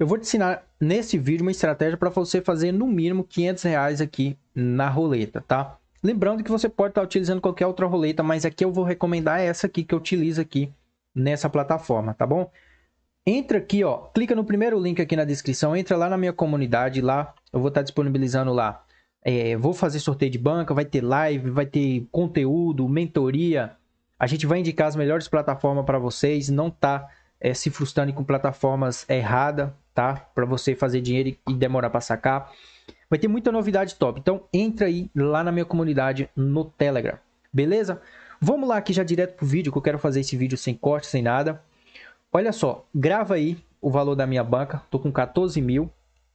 Eu vou te ensinar nesse vídeo uma estratégia para você fazer no mínimo 500 reais aqui na roleta, tá? Lembrando que você pode estar tá utilizando qualquer outra roleta, mas aqui eu vou recomendar essa aqui que eu utilizo aqui nessa plataforma, tá bom? Entra aqui, ó, clica no primeiro link aqui na descrição, entra lá na minha comunidade, lá eu vou estar tá disponibilizando lá. É, vou fazer sorteio de banca, vai ter live, vai ter conteúdo, mentoria. A gente vai indicar as melhores plataformas para vocês, não tá é, se frustrando com plataformas errada, tá? Para você fazer dinheiro e demorar para sacar. Vai ter muita novidade top. Então entra aí lá na minha comunidade no Telegram, beleza? Vamos lá aqui já direto pro vídeo, que eu quero fazer esse vídeo sem corte, sem nada. Olha só, grava aí o valor da minha banca. Tô com 14 mil.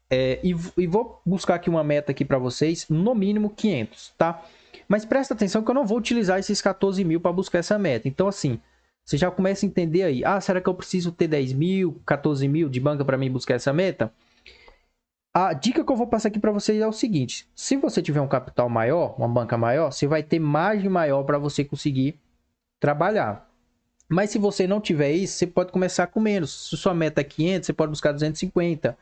É, e, e, vou buscar aqui uma meta aqui para vocês, no mínimo 500, tá? Mas presta atenção que eu não vou utilizar esses 14 mil para buscar essa meta. Então, assim, você já começa a entender aí. Ah, será que eu preciso ter 10 mil, 14 mil de banca para mim buscar essa meta? A dica que eu vou passar aqui para vocês é o seguinte: se você tiver um capital maior, uma banca maior, você vai ter margem maior para você conseguir trabalhar. Mas se você não tiver isso, você pode começar com menos. Se sua meta é 500, você pode buscar 250.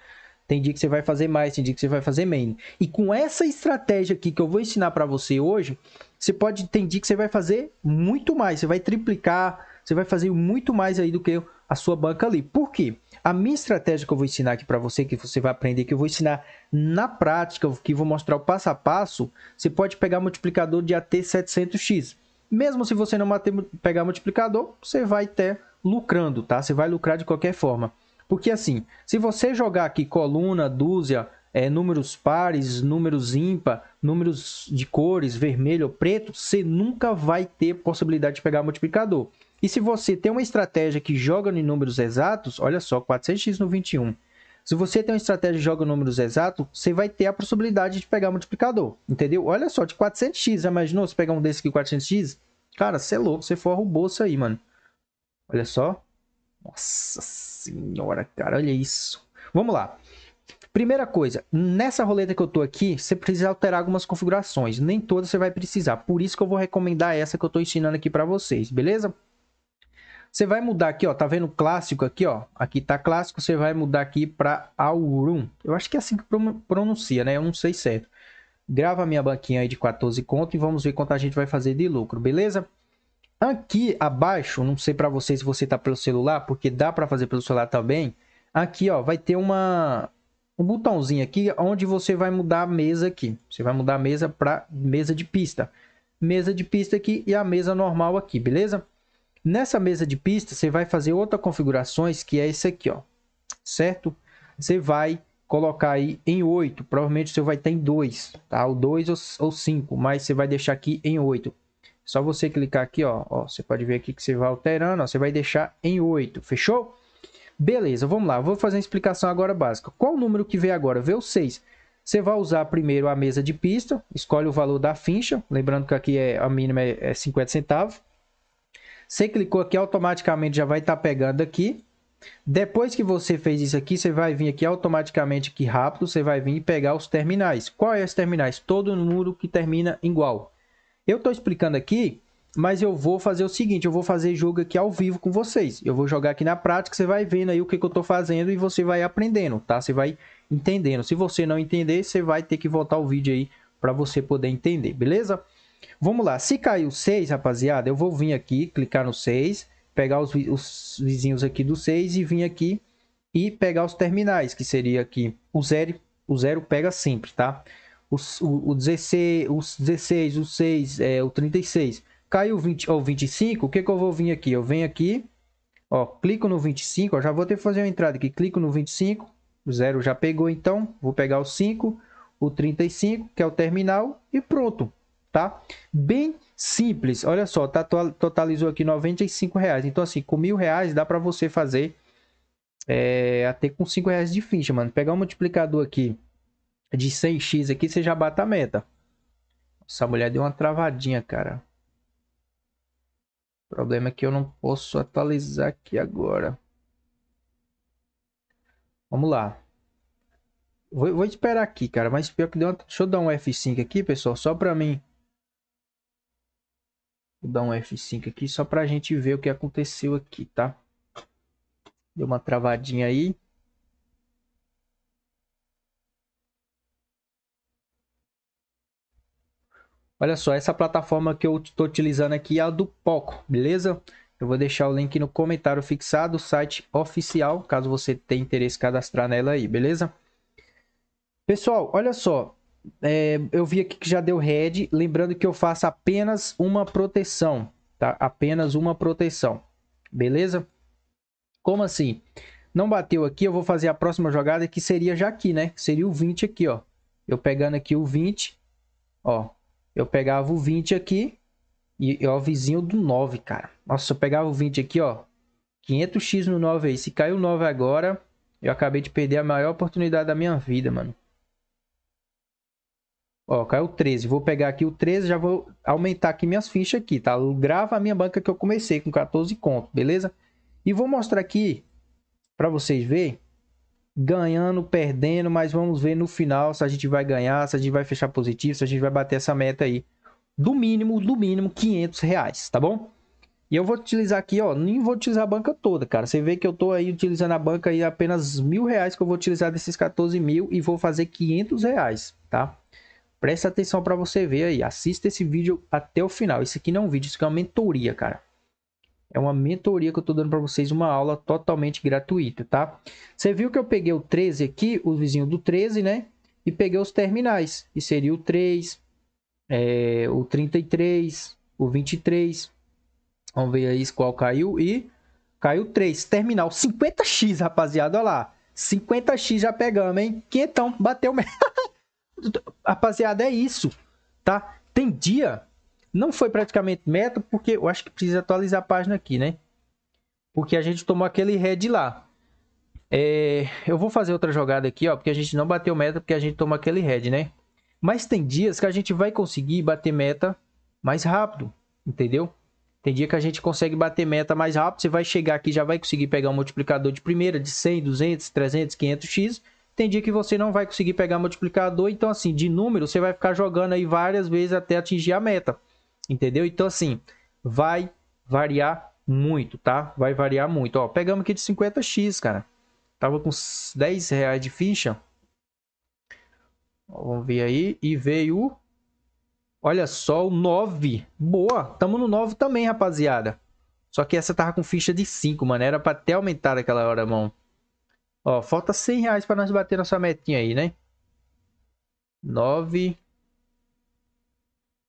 Tem dia que você vai fazer mais, tem dia que você vai fazer menos. E com essa estratégia aqui que eu vou ensinar para você hoje, você pode tem dia que você vai fazer muito mais, você vai triplicar, você vai fazer muito mais aí do que a sua banca ali. Por quê? A minha estratégia que eu vou ensinar aqui para você, que você vai aprender, que eu vou ensinar na prática, que vou mostrar o passo a passo, você pode pegar multiplicador de até 700x. Mesmo se você não pegar multiplicador, você vai ter lucrando, tá? Você vai lucrar de qualquer forma. Porque assim, se você jogar aqui coluna, dúzia, é, números pares, números ímpar, números de cores, vermelho ou preto, você nunca vai ter possibilidade de pegar multiplicador. E se você tem uma estratégia que joga em números exatos, olha só, 400x no 21. Se você tem uma estratégia que joga em números exatos, você vai ter a possibilidade de pegar multiplicador, entendeu? Olha só, de 400x, já imaginou se pegar um desse aqui 400x? Cara, você é louco, você forra o bolso aí, mano. Olha só. Nossa senhora, cara, olha isso. Vamos lá. Primeira coisa, nessa roleta que eu tô aqui, você precisa alterar algumas configurações. Nem todas você vai precisar. Por isso que eu vou recomendar essa que eu tô ensinando aqui para vocês, beleza? Você vai mudar aqui, ó, tá vendo clássico aqui, ó? Aqui tá clássico, você vai mudar aqui para Aurum. Eu acho que é assim que pronuncia, né? Eu não sei certo. Grava minha banquinha aí de 14 conto e vamos ver quanto a gente vai fazer de lucro, beleza? Aqui abaixo, não sei para você se você tá pelo celular, porque dá para fazer pelo celular também. Aqui, ó, vai ter uma um botãozinho aqui onde você vai mudar a mesa aqui. Você vai mudar a mesa para mesa de pista. Mesa de pista aqui e a mesa normal aqui, beleza? Nessa mesa de pista, você vai fazer outra configurações que é esse aqui, ó. Certo? Você vai colocar aí em 8. Provavelmente você vai ter em 2, tá? o 2 ou 5, mas você vai deixar aqui em 8. Só você clicar aqui, ó. ó você pode ver aqui que você vai alterando, ó. Você vai deixar em 8, fechou? Beleza, vamos lá. Vou fazer uma explicação agora básica. Qual o número que vê agora? Vê o 6. Você vai usar primeiro a mesa de pista, escolhe o valor da fincha, lembrando que aqui é a mínima é 50 é centavos. Você clicou aqui, automaticamente já vai estar tá pegando aqui. Depois que você fez isso aqui, você vai vir aqui automaticamente aqui rápido, você vai vir e pegar os terminais. Quais é os terminais? Todo número que termina igual. Eu estou explicando aqui mas eu vou fazer o seguinte, eu vou fazer jogo aqui ao vivo com vocês. Eu vou jogar aqui na prática, você vai vendo aí o que, que eu tô fazendo e você vai aprendendo, tá? Você vai entendendo. Se você não entender, você vai ter que voltar o vídeo aí para você poder entender, beleza? Vamos lá, se caiu 6, rapaziada, eu vou vir aqui, clicar no 6, pegar os, os vizinhos aqui do 6 e vir aqui e pegar os terminais, que seria aqui o 0, o 0 pega sempre, tá? O, o, o, 16, o 16, o 6, é, o 36 caiu 20 ou 25, o que, que eu vou vir aqui? Eu venho aqui, ó, clico no 25, ó, já vou ter que fazer uma entrada aqui, clico no 25, o zero já pegou, então vou pegar o 5, o 35, que é o terminal, e pronto, tá? Bem simples, olha só, tá, totalizou aqui 95 reais, então assim, com mil reais dá para você fazer é, até com 5 reais de ficha, mano. Pegar um multiplicador aqui de 100x aqui, você já bate a meta. Essa mulher deu uma travadinha, cara. O problema é que eu não posso atualizar aqui agora. Vamos lá. Vou, vou esperar aqui, cara. Mas pior que deu uma... Deixa eu dar um F5 aqui, pessoal. Só pra mim. Vou dar um F5 aqui só pra gente ver o que aconteceu aqui, tá? Deu uma travadinha aí. Olha só, essa plataforma que eu estou utilizando aqui é a do Poco, beleza? Eu vou deixar o link no comentário fixado, site oficial, caso você tenha interesse em cadastrar nela aí, beleza? Pessoal, olha só, é, eu vi aqui que já deu red, lembrando que eu faço apenas uma proteção, tá? Apenas uma proteção, beleza? Como assim? Não bateu aqui, eu vou fazer a próxima jogada que seria já aqui, né? Seria o 20 aqui, ó. Eu pegando aqui o 20, ó, eu pegava o 20 aqui e ó, vizinho do 9, cara. Nossa, eu pegava o 20 aqui, ó. 500x no 9 aí. Se caiu o 9 agora, eu acabei de perder a maior oportunidade da minha vida, mano. Ó, caiu o 13. Vou pegar aqui o 13, já vou aumentar aqui minhas fichas aqui, tá? Grava a minha banca que eu comecei com 14 conto, beleza? E vou mostrar aqui para vocês verem ganhando, perdendo, mas vamos ver no final se a gente vai ganhar, se a gente vai fechar positivo, se a gente vai bater essa meta aí. Do mínimo, do mínimo, 500 reais, tá bom? E eu vou utilizar aqui, ó, nem vou utilizar a banca toda, cara. Você vê que eu tô aí utilizando a banca aí apenas mil reais que eu vou utilizar desses 14 mil e vou fazer 500 reais, tá? Presta atenção para você ver aí, assista esse vídeo até o final. Isso aqui não é um vídeo, isso aqui é uma mentoria, cara. É uma mentoria que eu tô dando para vocês, uma aula totalmente gratuita, tá? Você viu que eu peguei o 13 aqui, o vizinho do 13, né? E peguei os terminais, e seria o 3, é, o 33, o 23. Vamos ver aí qual caiu e caiu 3. Terminal 50x, rapaziada, olha lá. 50x já pegamos, hein? Quentão, bateu mesmo. rapaziada, é isso, tá? Tem dia não foi praticamente meta, porque eu acho que precisa atualizar a página aqui, né? Porque a gente tomou aquele head lá. É, eu vou fazer outra jogada aqui, ó, porque a gente não bateu meta, porque a gente tomou aquele head, né? Mas tem dias que a gente vai conseguir bater meta mais rápido, entendeu? Tem dia que a gente consegue bater meta mais rápido, você vai chegar aqui, já vai conseguir pegar um multiplicador de primeira, de 100, 200, 300, 500x. Tem dia que você não vai conseguir pegar multiplicador, então assim, de número, você vai ficar jogando aí várias vezes até atingir a meta. Entendeu? Então, assim, vai variar muito, tá? Vai variar muito. Ó, pegamos aqui de 50x, cara. Tava com 10 reais de ficha. vamos ver aí. E veio, olha só, o 9. Boa, tamo no 9 também, rapaziada. Só que essa tava com ficha de 5, mano. Era pra até aumentar aquela hora, mão. Ó, falta 100 reais pra nós bater nossa metinha aí, né? 9.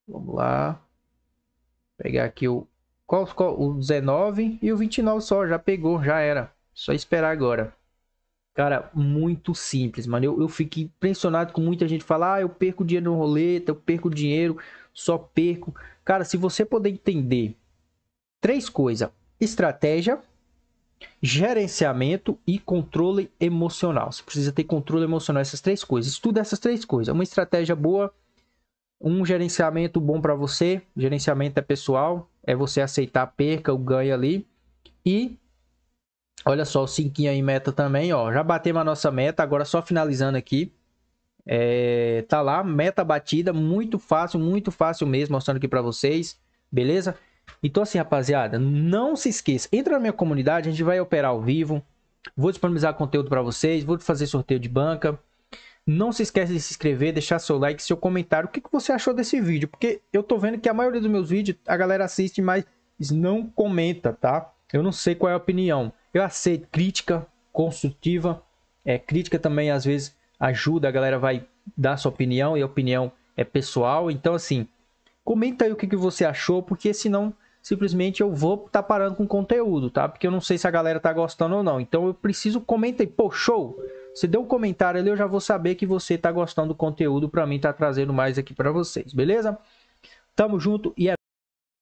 Vamos lá. Pegar aqui o, qual, qual, o 19 e o 29 só, já pegou, já era. Só esperar agora. Cara, muito simples, mano. Eu, eu fico impressionado com muita gente falar, ah, eu perco dinheiro no roleta, eu perco dinheiro, só perco. Cara, se você puder entender três coisas, estratégia, gerenciamento e controle emocional. Você precisa ter controle emocional, essas três coisas. Estuda essas três coisas. Uma estratégia boa, um gerenciamento bom para você, gerenciamento é pessoal, é você aceitar a perca, o ganho ali. E olha só, o 5 em meta também, ó. Já batemos a nossa meta, agora só finalizando aqui. É, tá lá, meta batida, muito fácil, muito fácil mesmo, mostrando aqui para vocês, beleza? Então assim, rapaziada, não se esqueça, entra na minha comunidade, a gente vai operar ao vivo, vou disponibilizar conteúdo para vocês, vou fazer sorteio de banca, não se esqueça de se inscrever, deixar seu like, seu comentário. O que, que você achou desse vídeo? Porque eu tô vendo que a maioria dos meus vídeos a galera assiste, mas não comenta, tá? Eu não sei qual é a opinião. Eu aceito crítica construtiva. É, crítica também às vezes ajuda, a galera vai dar sua opinião e a opinião é pessoal. Então assim, comenta aí o que, que você achou, porque senão simplesmente eu vou estar tá parando com conteúdo, tá? Porque eu não sei se a galera tá gostando ou não. Então eu preciso comenta aí, pô, show! Você deu um comentário ali, eu já vou saber que você está gostando do conteúdo para mim, tá trazendo mais aqui para vocês, beleza? Tamo junto e é